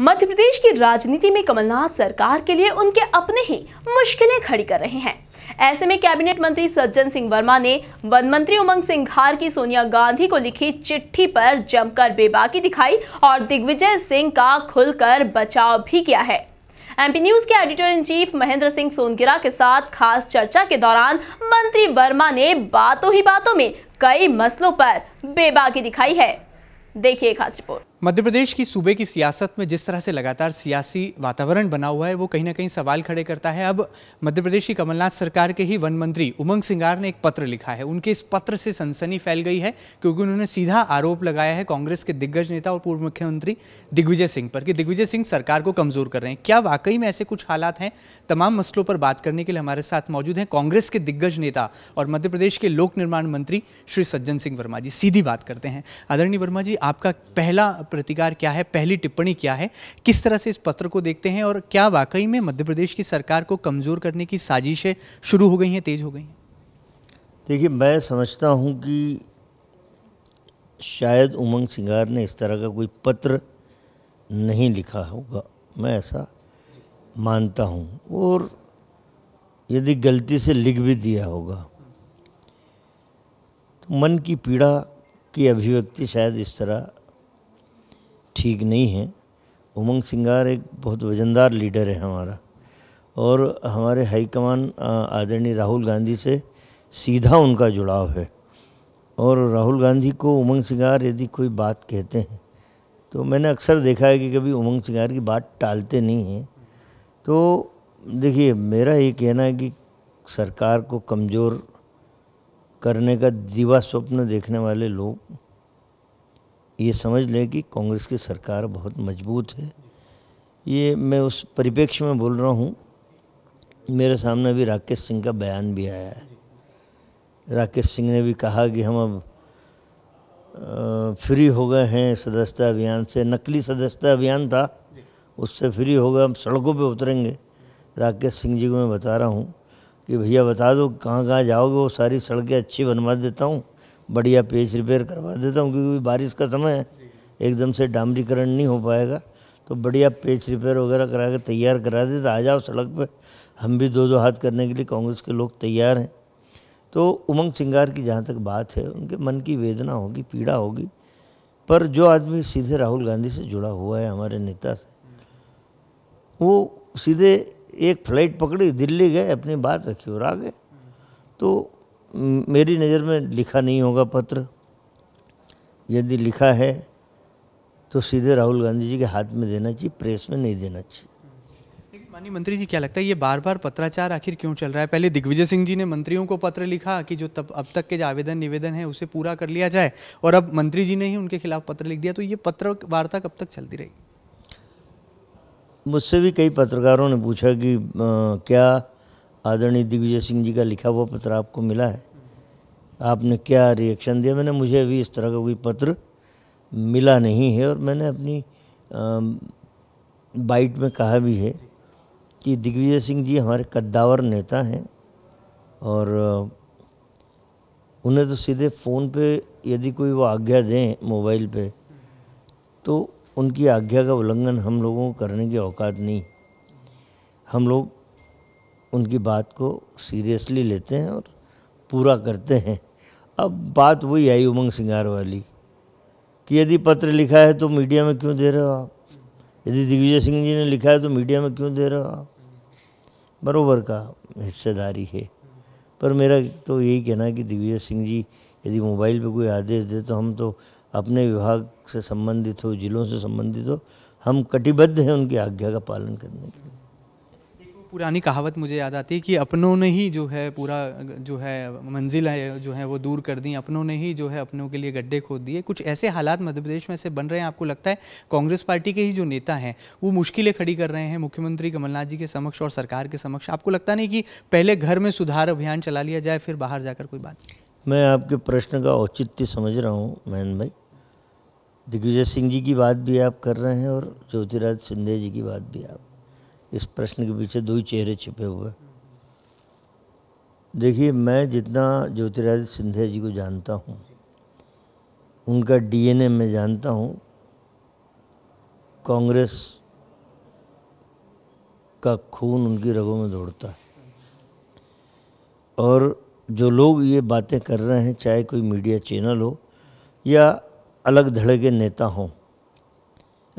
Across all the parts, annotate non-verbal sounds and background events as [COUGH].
मध्य प्रदेश की राजनीति में कमलनाथ सरकार के लिए उनके अपने ही मुश्किलें खड़ी कर रहे हैं ऐसे में कैबिनेट मंत्री सज्जन सिंह वर्मा ने वन मंत्री उमंग सिंघार की सोनिया गांधी को लिखी चिट्ठी पर जमकर बेबाकी दिखाई और दिग्विजय सिंह का खुलकर बचाव भी किया है एमपी न्यूज के editor in chief Mahendra Singh Songira के साथ खास चर्चा के दौरान मंत्री वर्मा ने बातों ही बातों में कई मसलों पर बेबाकी दिखाई है देखिए खास रिपोर्ट मध्य प्रदेश की सूबे की सियासत में जिस तरह से लगातार सियासी वातावरण बना हुआ है वो कहीं ना कहीं सवाल खड़े करता है अब मध्य प्रदेश की कमलनाथ सरकार के ही वन मंत्री उमंग सिंगार ने एक पत्र लिखा है उनके इस पत्र से सनसनी फैल गई है क्योंकि उन्होंने सीधा आरोप लगाया है कांग्रेस के दिग्गज नेता और पूर्व मुख्यमंत्री दिग्विजय सिंह पर कि दिग्विजय सिंह सरकार को कमजोर कर रहे हैं क्या वाकई में ऐसे कुछ हालात हैं तमाम मसलों पर बात करने के लिए हमारे साथ मौजूद हैं कांग्रेस के दिग्गज नेता और मध्य प्रदेश के लोक निर्माण मंत्री श्री सज्जन सिंह वर्मा जी सीधी बात करते हैं आदरणीय वर्मा जी आपका पहला प्रतिकार क्या है पहली टिप्पणी क्या है किस तरह से इस पत्र को देखते हैं और क्या वाकई में मध्य प्रदेश की सरकार को कमज़ोर करने की साजिशें शुरू हो गई हैं तेज हो गई हैं देखिए मैं समझता हूँ कि शायद उमंग सिंगार ने इस तरह का कोई पत्र नहीं लिखा होगा मैं ऐसा मानता हूँ और यदि गलती से लिख भी दिया होगा तो मन की पीड़ा की अभिव्यक्ति शायद इस तरह ठीक नहीं है उमंग सिंगार एक बहुत वजनदार लीडर है हमारा और हमारे हाईकमान आदरणीय राहुल गांधी से सीधा उनका जुड़ाव है और राहुल गांधी को उमंग सिंगार यदि कोई बात कहते हैं तो मैंने अक्सर देखा है कि कभी उमंग सिंगार की बात टालते नहीं हैं तो देखिए मेरा ये कहना है कि सरकार को कमज़ोर करने का दीवा स्वप्न देखने वाले लोग ये समझ लें कि कांग्रेस की सरकार बहुत मजबूत है ये मैं उस परिप्रेक्ष्य में बोल रहा हूँ मेरे सामने अभी राकेश सिंह का बयान भी आया है राकेश सिंह ने भी कहा कि हम अब फ्री हो गए हैं सदस्यता अभियान से नकली सदस्यता अभियान था उससे फ्री हो गए हम सड़कों पे उतरेंगे राकेश सिंह जी को मैं बता रहा हूँ कि भैया बता दो कहाँ कहाँ जाओगे वो सारी सड़कें अच्छी बनवा देता हूँ बढ़िया पेच रिपेयर करवा देता हूँ क्योंकि बारिश का समय है एकदम से डामरीकरण नहीं हो पाएगा तो बढ़िया पेच रिपेयर वगैरह करा के तैयार करा देता तो आ जाओ सड़क पर हम भी दो दो हाथ करने के लिए कांग्रेस के लोग तैयार हैं तो उमंग सिंगार की जहाँ तक बात है उनके मन की वेदना होगी पीड़ा होगी पर जो आदमी सीधे राहुल गांधी से जुड़ा हुआ है हमारे नेता से वो सीधे एक फ्लाइट पकड़ी दिल्ली गए अपनी बात रखी और आ गए तो मेरी नज़र में लिखा नहीं होगा पत्र यदि लिखा है तो सीधे राहुल गांधी जी के हाथ में देना चाहिए प्रेस में नहीं देना चाहिए माननीय मंत्री जी क्या लगता है ये बार बार पत्राचार आखिर क्यों चल रहा है पहले दिग्विजय सिंह जी ने मंत्रियों को पत्र लिखा कि जो तब अब तक के जो आवेदन निवेदन है उसे पूरा कर लिया जाए और अब मंत्री जी ने ही उनके खिलाफ पत्र लिख दिया तो ये पत्र वार्ता कब तक चलती रही मुझसे भी कई पत्रकारों ने पूछा कि आ, क्या आदरणीय दिग्विजय सिंह जी का लिखा हुआ पत्र आपको मिला है आपने क्या रिएक्शन दिया मैंने मुझे अभी इस तरह का कोई पत्र मिला नहीं है और मैंने अपनी बाइट में कहा भी है कि दिग्विजय सिंह जी हमारे कद्दावर नेता हैं और उन्हें तो सीधे फ़ोन पे यदि कोई वो आज्ञा दें मोबाइल पे तो उनकी आज्ञा का उल्लंघन हम लोगों को करने की औकात नहीं हम लोग उनकी बात को सीरियसली लेते हैं और पूरा करते हैं अब बात वही आई उमंग सिंगार वाली कि यदि पत्र लिखा है तो मीडिया में क्यों दे रहे हो आप यदि दिग्विजय सिंह जी ने लिखा है तो मीडिया में क्यों दे रहे हो आप बरोबर का हिस्सेदारी है पर मेरा तो यही कहना है कि दिग्विजय सिंह जी यदि मोबाइल पे कोई आदेश दे तो हम तो अपने विभाग से संबंधित हो जिलों से संबंधित हो हम कटिबद्ध हैं उनकी आज्ञा का पालन करने के लिए पुरानी कहावत मुझे याद आती है कि अपनों ने ही जो है पूरा जो है मंजिल है जो है वो दूर कर दी अपनों ने ही जो है अपनों के लिए गड्ढे खोद दिए कुछ ऐसे हालात मध्य प्रदेश में से बन रहे हैं आपको लगता है कांग्रेस पार्टी के ही जो नेता हैं वो मुश्किलें खड़ी कर रहे हैं मुख्यमंत्री कमलनाथ जी के समक्ष और सरकार के समक्ष आपको लगता नहीं कि पहले घर में सुधार अभियान चला लिया जाए फिर बाहर जाकर कोई बात मैं आपके प्रश्न का औचित्य समझ रहा हूँ महन भाई दिग्विजय सिंह जी की बात भी आप कर रहे हैं और ज्योतिराज सिंधे जी की बात भी आप इस प्रश्न के पीछे दो ही चेहरे छिपे हुए देखिए मैं जितना ज्योतिरादित्य सिंधिया जी को जानता हूँ उनका डीएनए मैं जानता हूँ कांग्रेस का खून उनकी रगों में दौड़ता है और जो लोग ये बातें कर रहे हैं चाहे कोई मीडिया चैनल हो या अलग धड़े के नेता हों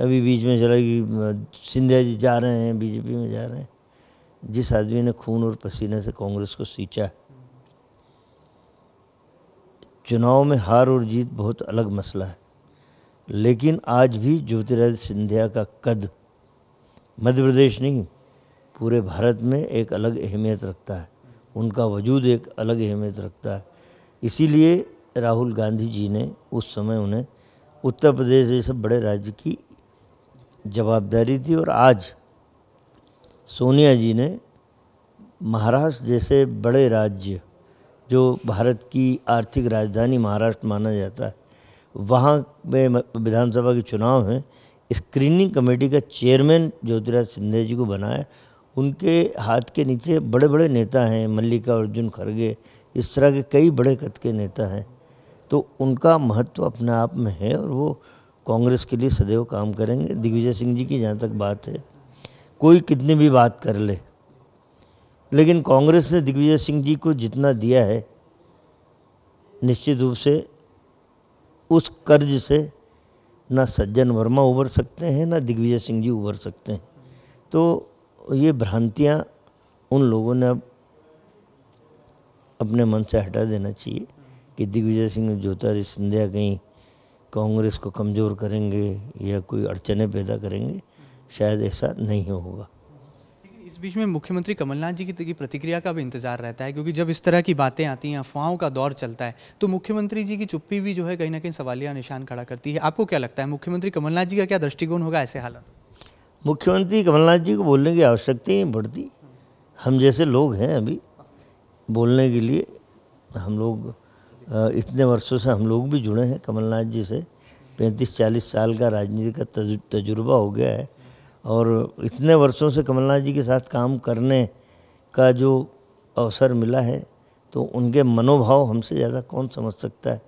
अभी बीच में चला कि सिंधिया जी जा रहे हैं बीजेपी में जा रहे हैं जिस आदमी ने खून और पसीने से कांग्रेस को सींचा चुनाव में हार और जीत बहुत अलग मसला है लेकिन आज भी ज्योतिरादित्य सिंधिया का कद मध्य प्रदेश नहीं पूरे भारत में एक अलग अहमियत रखता है उनका वजूद एक अलग अहमियत रखता है इसीलिए राहुल गांधी जी ने उस समय उन्हें उत्तर प्रदेश जैसे बड़े राज्य की जवाबदारी थी और आज सोनिया जी ने महाराष्ट्र जैसे बड़े राज्य जो भारत की आर्थिक राजधानी महाराष्ट्र माना जाता है वहाँ में विधानसभा के चुनाव हैं स्क्रीनिंग कमेटी का चेयरमैन ज्योतिराज सिंधे जी को बनाया उनके हाथ के नीचे बड़े बड़े नेता हैं मल्लिका अर्जुन खड़गे इस तरह के कई बड़े कद के नेता हैं तो उनका महत्व अपने आप में है और वो कांग्रेस के लिए सदैव काम करेंगे दिग्विजय सिंह जी की जहाँ तक बात है कोई कितनी भी बात कर ले लेकिन कांग्रेस ने दिग्विजय सिंह जी को जितना दिया है निश्चित रूप से उस कर्ज से ना सज्जन वर्मा उभर सकते हैं ना दिग्विजय सिंह जी उभर सकते हैं तो ये भ्रांतियाँ उन लोगों ने अब अपने मन से हटा देना चाहिए कि दिग्विजय सिंह ज्योतिष सिंधिया कहीं कांग्रेस को कमज़ोर करेंगे या कोई अड़चने पैदा करेंगे शायद ऐसा नहीं होगा इस बीच में मुख्यमंत्री कमलनाथ जी की प्रतिक्रिया का भी इंतजार रहता है क्योंकि जब इस तरह की बातें आती हैं अफवाहों का दौर चलता है तो मुख्यमंत्री जी की चुप्पी भी जो है कहीं ना कहीं सवालिया निशान खड़ा करती है आपको क्या लगता है मुख्यमंत्री कमलनाथ जी का क्या दृष्टिकोण होगा ऐसे हालत मुख्यमंत्री कमलनाथ जी को बोलने की आवश्यकता ही बढ़ती हम जैसे लोग हैं अभी बोलने के लिए हम लोग इतने वर्षों से हम लोग भी जुड़े हैं कमलनाथ जी से पैंतीस चालीस साल का राजनीति का तजुर्बा हो गया है और इतने वर्षों से कमलनाथ जी के साथ काम करने का जो अवसर मिला है तो उनके मनोभाव हमसे ज़्यादा कौन समझ सकता है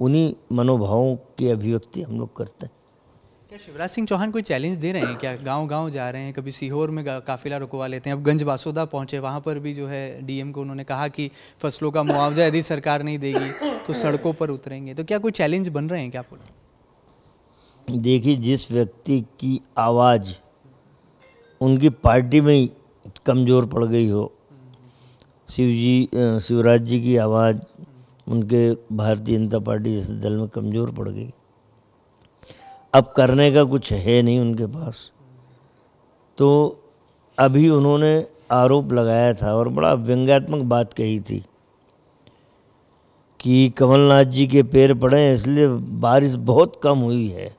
उन्हीं मनोभावों की अभिव्यक्ति हम लोग करते हैं क्या शिवराज सिंह चौहान कोई चैलेंज दे रहे हैं क्या गांव गांव जा रहे हैं कभी सीहोर में काफिला रुकवा लेते हैं अब गंज बासोदा पहुंचे वहां पर भी जो है डीएम को उन्होंने कहा कि फसलों का मुआवजा यदि सरकार नहीं देगी तो सड़कों पर उतरेंगे तो क्या कोई चैलेंज बन रहे हैं क्या देखिए जिस व्यक्ति की आवाज़ उनकी पार्टी में कमज़ोर पड़ गई हो शिव जी शिवराज जी की आवाज़ उनके भारतीय जनता पार्टी जैसे दल में कमज़ोर पड़ गई अब करने का कुछ है नहीं उनके पास तो अभी उन्होंने आरोप लगाया था और बड़ा व्यंग्यात्मक बात कही थी कि कमलनाथ जी के पैर पड़े इसलिए बारिश बहुत कम हुई है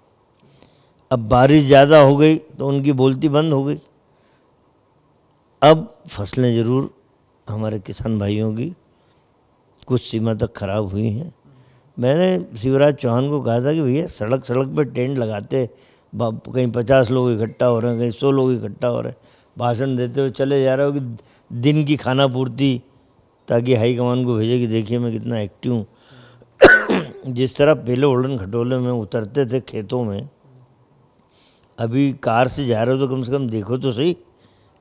अब बारिश ज़्यादा हो गई तो उनकी बोलती बंद हो गई अब फसलें ज़रूर हमारे किसान भाइयों की कुछ सीमा तक खराब हुई हैं मैंने शिवराज चौहान को कहा था कि भैया सड़क सड़क पर टेंट लगाते कहीं पचास लोग इकट्ठा हो रहे हैं कहीं सौ लोग इकट्ठा हो रहे हैं भाषण देते हुए चले जा रहे हो कि दिन की खाना पूर्ति ताकि हाईकमान को भेजे कि देखिए मैं कितना एक्टिव हूँ [COUGHS] जिस तरह पहले उल्डन खटोले में उतरते थे खेतों में अभी कार से जा रहे हो तो कम से कम देखो तो सही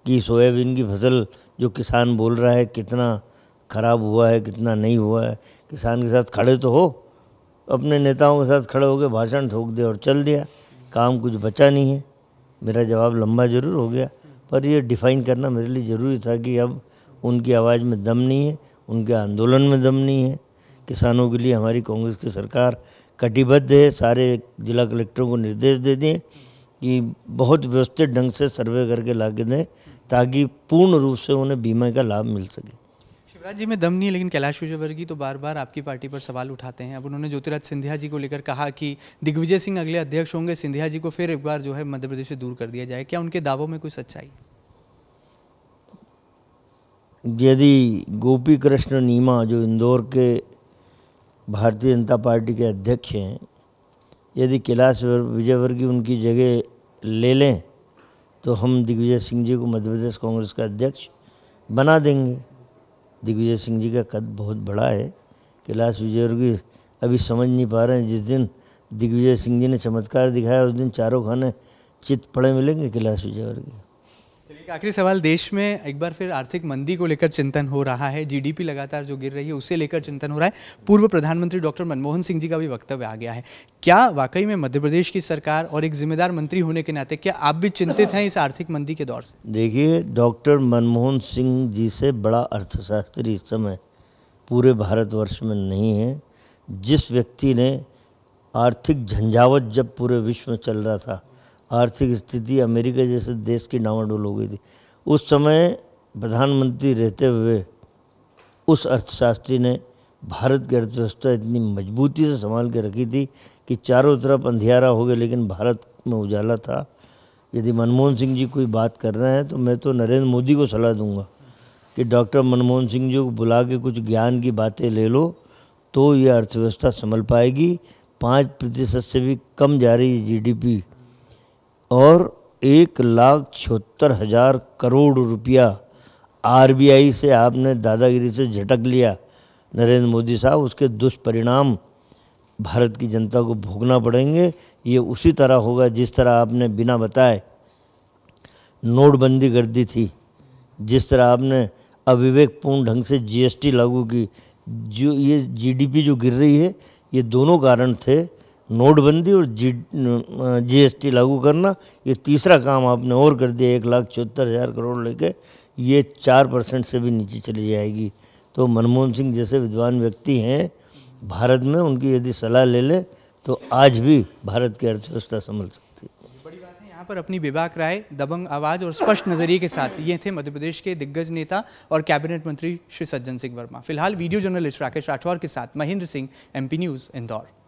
कि सोयाबीन की फसल जो किसान बोल रहा है कितना ख़राब हुआ है कितना नहीं हुआ है किसान के साथ खड़े तो हो अपने नेताओं के साथ खड़े होकर भाषण ठोक दिया और चल दिया काम कुछ बचा नहीं है मेरा जवाब लंबा ज़रूर हो गया पर यह डिफ़ाइन करना मेरे लिए ज़रूरी था कि अब उनकी आवाज़ में दम नहीं है उनके आंदोलन में दम नहीं है किसानों के लिए हमारी कांग्रेस की सरकार कटिबद्ध है सारे जिला कलेक्टरों को निर्देश दे दिए कि बहुत व्यवस्थित ढंग से सर्वे करके ला के दें ताकि पूर्ण रूप से उन्हें बीमा का लाभ मिल सके शिवराज जी में दम नहीं लेकिन कैलाश विजयवर्गीय तो बार बार आपकी पार्टी पर सवाल उठाते हैं अब उन्होंने ज्योतिराज सिंधिया जी को लेकर कहा कि दिग्विजय सिंह अगले अध्यक्ष होंगे सिंधिया जी को फिर एक बार जो है मध्य प्रदेश से दूर कर दिया जाए क्या उनके दावों में कोई सच्चाई यदि गोपी कृष्ण नीमा जो इंदौर के भारतीय जनता पार्टी के अध्यक्ष हैं यदि कैलाश विजयवर्गीय उनकी जगह ले लें तो हम दिग्विजय सिंह जी को मध्य प्रदेश कांग्रेस का अध्यक्ष बना देंगे दिग्विजय सिंह जी का कद बहुत बड़ा है कैलाश विजयवर्गीय अभी समझ नहीं पा रहे हैं जिस दिन दिग्विजय सिंह जी ने चमत्कार दिखाया उस दिन चारों खाने चित पड़े मिलेंगे कैलाश विजयवर्गीय आखिरी सवाल देश में एक बार फिर आर्थिक मंदी को लेकर चिंतन हो रहा है जीडीपी लगातार जो गिर रही है उसे लेकर चिंतन हो रहा है पूर्व प्रधानमंत्री डॉक्टर मनमोहन सिंह जी का भी वक्तव्य आ गया है क्या वाकई में मध्य प्रदेश की सरकार और एक जिम्मेदार मंत्री होने के नाते क्या आप भी चिंतित हैं इस आर्थिक मंदी के दौर से देखिए डॉक्टर मनमोहन सिंह जी से बड़ा अर्थशास्त्री इस समय पूरे भारतवर्ष में नहीं है जिस व्यक्ति ने आर्थिक झंझावट जब पूरे विश्व में चल रहा था आर्थिक स्थिति अमेरिका जैसे देश की डावाडोल हो गई थी उस समय प्रधानमंत्री रहते हुए उस अर्थशास्त्री ने भारत की अर्थव्यवस्था इतनी मजबूती से संभाल के रखी थी कि चारों तरफ अंधेरा हो गया लेकिन भारत में उजाला था यदि मनमोहन सिंह जी कोई बात कर रहे हैं तो मैं तो नरेंद्र मोदी को सलाह दूंगा कि डॉक्टर मनमोहन सिंह जी को बुला के कुछ ज्ञान की बातें ले लो तो ये अर्थव्यवस्था संभल पाएगी पाँच प्रतिशत से भी कम जा रही है जी और एक लाख छिहत्तर हज़ार करोड़ रुपया आरबीआई से आपने दादागिरी से झटक लिया नरेंद्र मोदी साहब उसके दुष्परिणाम भारत की जनता को भोगना पड़ेंगे ये उसी तरह होगा जिस तरह आपने बिना बताए नोटबंदी कर दी थी जिस तरह आपने अविवेकपूर्ण ढंग से जीएसटी लागू की जो ये जीडीपी जो गिर रही है ये दोनों कारण थे नोटबंदी और जी जीएसटी लागू करना ये तीसरा काम आपने और कर दिया एक लाख चौहत्तर हज़ार करोड़ लेके ये चार परसेंट से भी नीचे चली जाएगी तो मनमोहन सिंह जैसे विद्वान व्यक्ति हैं भारत में उनकी यदि सलाह ले लें तो आज भी भारत की अर्थव्यवस्था संभल सकती है बड़ी बात है यहाँ पर अपनी विवाक राय दबंग आवाज़ और स्पष्ट नज़रिए के साथ ये थे मध्य प्रदेश के दिग्गज नेता और कैबिनेट मंत्री श्री सज्जन सिंह वर्मा फिलहाल वीडियो जर्नलिस्ट राकेश राठौर के साथ महेंद्र सिंह एमपी न्यूज़ इंदौर